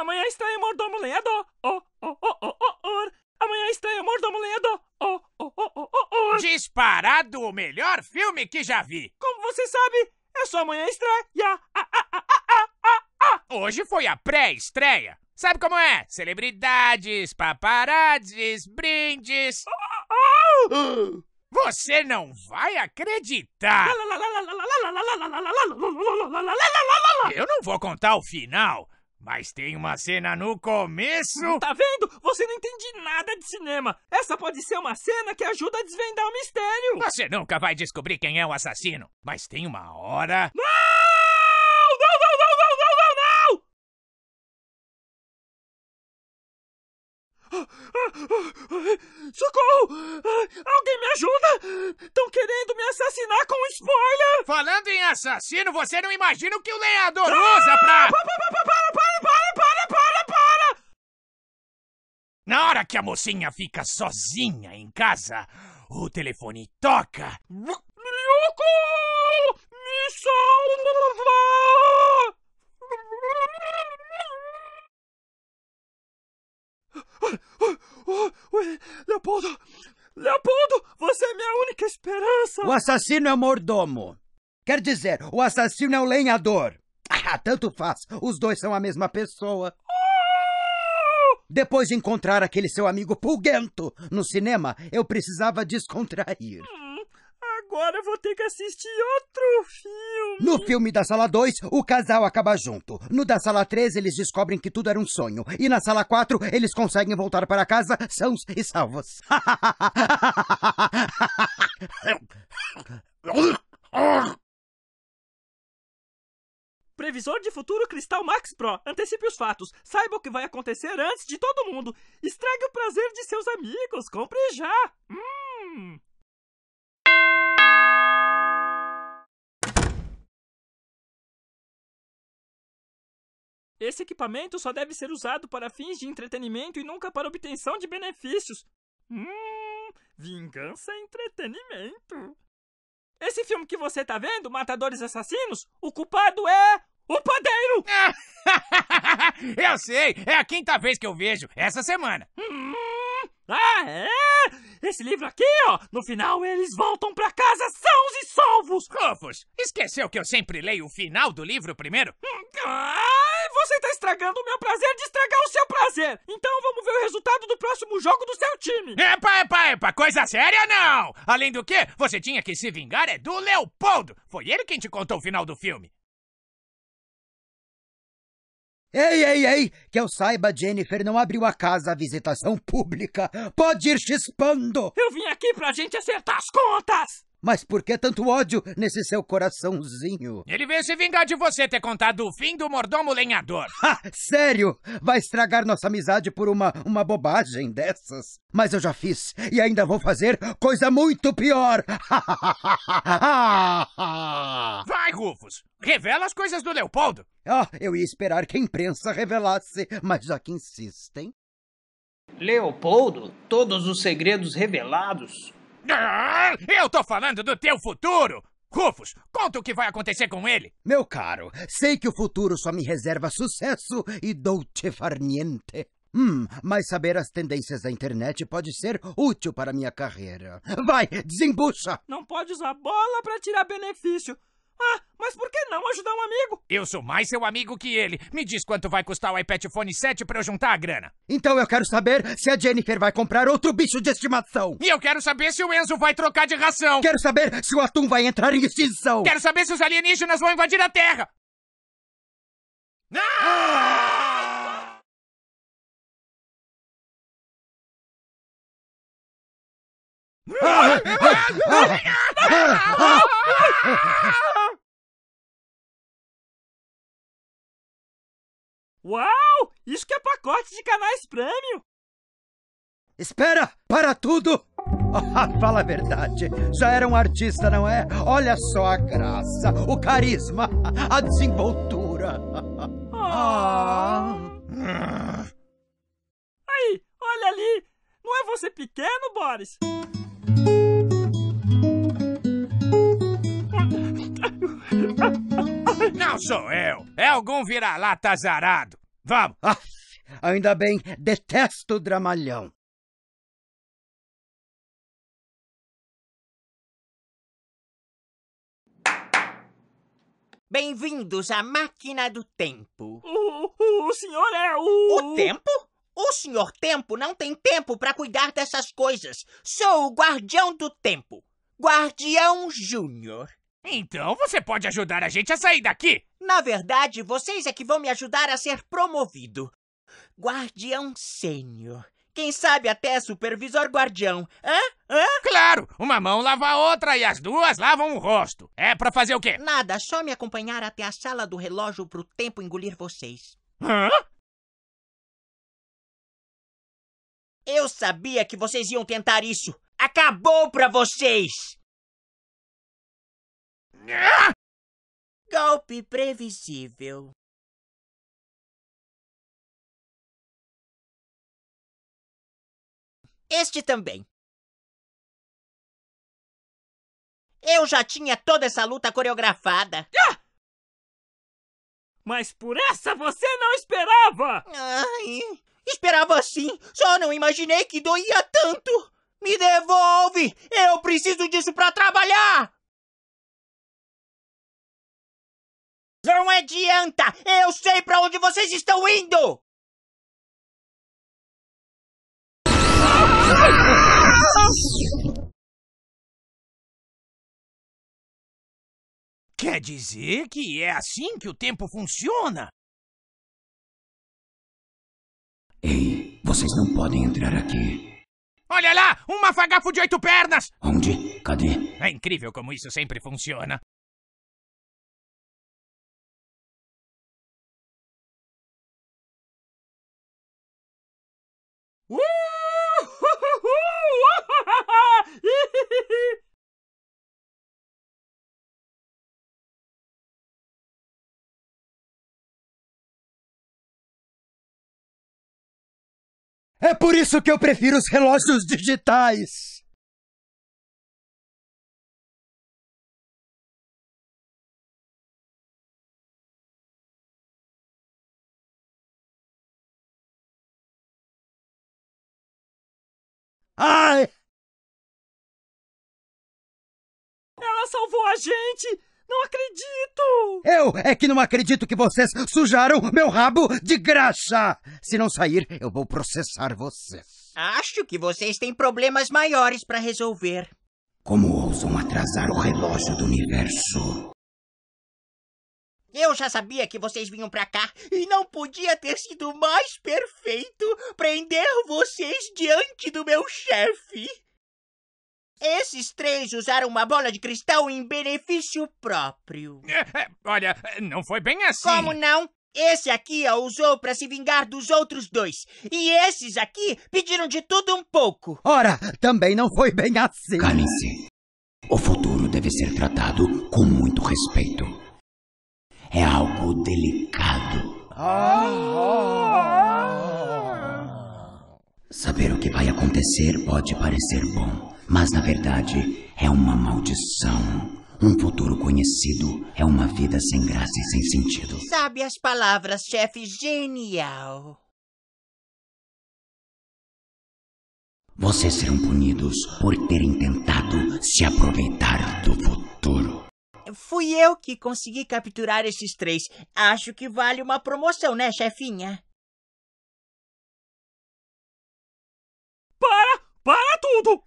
Amanhã estreia Mordomo Lendo. Oh, oh, oh, oh, oh, oh. Amanhã estreia Mordomo Lendo. Oh, oh, oh, oh, oh, oh. Disparado o melhor filme que já vi. Como você sabe, é só amanhã estreia. Hoje foi a pré-estreia. Sabe como é? Celebridades, paparazzis, brindes. Oh, oh, oh. Você não vai acreditar! Eu não vou contar o final, mas tem uma cena no começo. Tá vendo? Você não entende nada de cinema. Essa pode ser uma cena que ajuda a desvendar o mistério. Você nunca vai descobrir quem é o assassino. Mas tem uma hora. Não! Não, não, não, não, não, não, não! Socorro! Alguém me ajuda! Estão querendo me assassinar com um spoiler! Falando em assassino, você não imagina o que o lenhador ah! usa pra. Na hora que a mocinha fica sozinha em casa, o telefone toca. Lyoko! Me salva! Leopoldo! Leopoldo! Você é minha única esperança! O assassino é o mordomo. Quer dizer, o assassino é o lenhador. Ah, tanto faz. Os dois são a mesma pessoa. Depois de encontrar aquele seu amigo pulguento no cinema, eu precisava descontrair. Hum, agora vou ter que assistir outro filme. No filme da sala 2, o casal acaba junto. No da sala 3, eles descobrem que tudo era um sonho. E na sala 4, eles conseguem voltar para casa sãos e salvos. Previsor de futuro Cristal Max Pro. Antecipe os fatos. Saiba o que vai acontecer antes de todo mundo. Estrague o prazer de seus amigos. Compre já. Hum. Esse equipamento só deve ser usado para fins de entretenimento e nunca para obtenção de benefícios. Hum, vingança é entretenimento. Esse filme que você tá vendo, Matadores Assassinos, o culpado é o padeiro! eu sei! É a quinta vez que eu vejo essa semana. Hum, ah, é? Esse livro aqui, ó, no final eles voltam pra casa sãos e salvos! Rufus, esqueceu que eu sempre leio o final do livro primeiro? ah, você tá estragando o meu prazer de estragar o seu prazer! Então vamos ver o resultado do próximo jogo do seu time! Epa, epa, epa, coisa séria não! Além do que, você tinha que se vingar é do Leopoldo! Foi ele quem te contou o final do filme! Ei, ei, ei! Que eu saiba, Jennifer não abriu a casa à visitação pública. Pode ir chispando! Eu vim aqui pra gente acertar as contas! Mas por que tanto ódio nesse seu coraçãozinho? Ele veio se vingar de você ter contado o fim do mordomo lenhador. Ha! Sério? Vai estragar nossa amizade por uma, uma bobagem dessas? Mas eu já fiz e ainda vou fazer coisa muito pior. Vai, Rufus. Revela as coisas do Leopoldo. Ah, eu ia esperar que a imprensa revelasse, mas já que insistem. Leopoldo, todos os segredos revelados ah, eu tô falando do teu futuro! Rufus, conta o que vai acontecer com ele. Meu caro, sei que o futuro só me reserva sucesso e dolce te farniente. Hum, mas saber as tendências da internet pode ser útil para minha carreira. Vai, desembucha! Não pode usar bola para tirar benefício. Ah, mas por que não ajudar um amigo? Eu sou mais seu amigo que ele. Me diz quanto vai custar o iPad Phone 7 para eu juntar a grana. Então eu quero saber se a Jennifer vai comprar outro bicho de estimação. E eu quero saber se o Enzo vai trocar de ração. Quero saber se o atum vai entrar em extinção. Quero saber se os alienígenas vão invadir a Terra. Ah! Ah! Ah! Uau! Isso que é pacote de canais prêmio! Espera! Para tudo! Oh, fala a verdade, já era um artista, não é? Olha só a graça, o carisma, a desenvoltura. Ah. ah. Aí, olha ali! Não é você pequeno, Boris? Não sou eu. É algum vira-lata azarado. Vamos. Ah, ainda bem, detesto o dramalhão. Bem-vindos à máquina do tempo. O, o senhor é o. O tempo? O senhor tempo não tem tempo para cuidar dessas coisas. Sou o guardião do tempo. Guardião Júnior. Então você pode ajudar a gente a sair daqui! Na verdade, vocês é que vão me ajudar a ser promovido. Guardião sênior. Quem sabe até supervisor guardião. Hã? Hã? Claro! Uma mão lava a outra e as duas lavam o rosto. É pra fazer o quê? Nada, só me acompanhar até a sala do relógio pro tempo engolir vocês. Hã? Eu sabia que vocês iam tentar isso. Acabou pra vocês! Golpe previsível. Este também. Eu já tinha toda essa luta coreografada. Mas por essa você não esperava! Ai, esperava sim, só não imaginei que doía tanto! Me devolve! Eu preciso disso para trabalhar! adianta! Eu sei para onde vocês estão indo! Quer dizer que é assim que o tempo funciona? Ei, vocês não podem entrar aqui. Olha lá! Um mafagafo de oito pernas! Onde? Cadê? É incrível como isso sempre funciona. É por isso que eu prefiro os relógios digitais. Ai! Ela salvou a gente! Não acredito! Eu é que não acredito que vocês sujaram meu rabo de graça. Se não sair, eu vou processar vocês. Acho que vocês têm problemas maiores para resolver. Como ousam atrasar o relógio do universo? Eu já sabia que vocês vinham pra cá e não podia ter sido mais perfeito prender vocês diante do meu chefe. Esses três usaram uma bola de cristal em benefício próprio. É, é, olha, não foi bem assim. Como não? Esse aqui a usou para se vingar dos outros dois. E esses aqui pediram de tudo um pouco. Ora, também não foi bem assim. Calem-se. O futuro deve ser tratado com muito respeito. É algo delicado. Ah. Saber o que vai acontecer pode parecer bom mas na verdade é uma maldição. Um futuro conhecido é uma vida sem graça e sem sentido. Sabe as palavras, chefe genial. Vocês serão punidos por terem tentado se aproveitar do futuro. Fui eu que consegui capturar esses três. Acho que vale uma promoção, né, chefinha?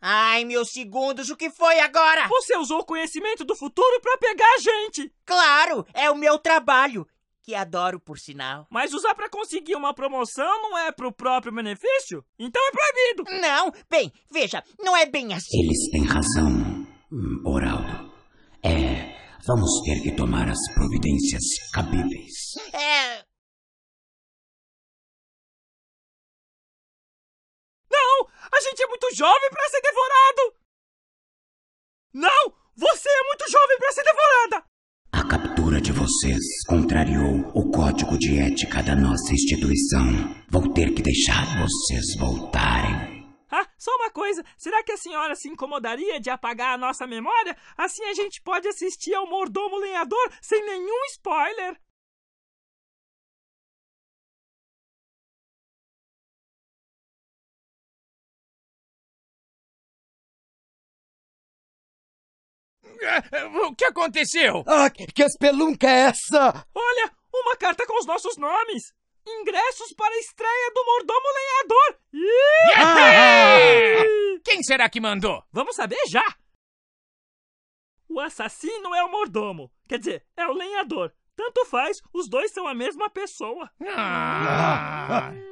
Ai, meus segundos, o que foi agora? Você usou o conhecimento do futuro para pegar a gente! Claro, é o meu trabalho, que adoro por sinal. Mas usar para conseguir uma promoção não é pro próprio benefício? Então é proibido! Não, bem, veja, não é bem assim. Eles têm razão, hum, Oraldo. É, vamos ter que tomar as providências cabíveis. É. gente é muito jovem para ser devorado! Não! Você é muito jovem para ser devorada! A captura de vocês contrariou o código de ética da nossa instituição. Vou ter que deixar vocês voltarem. Ah, só uma coisa. Será que a senhora se incomodaria de apagar a nossa memória? Assim a gente pode assistir ao Mordomo Lenhador sem nenhum spoiler. É, o que aconteceu? Ah, que espelunca é essa? Olha, uma carta com os nossos nomes. Ingressos para a estreia do Mordomo Lenhador. Quem será que mandou? Vamos saber já. O assassino é o mordomo. Quer dizer, é o lenhador. Tanto faz, os dois são a mesma pessoa. Ah!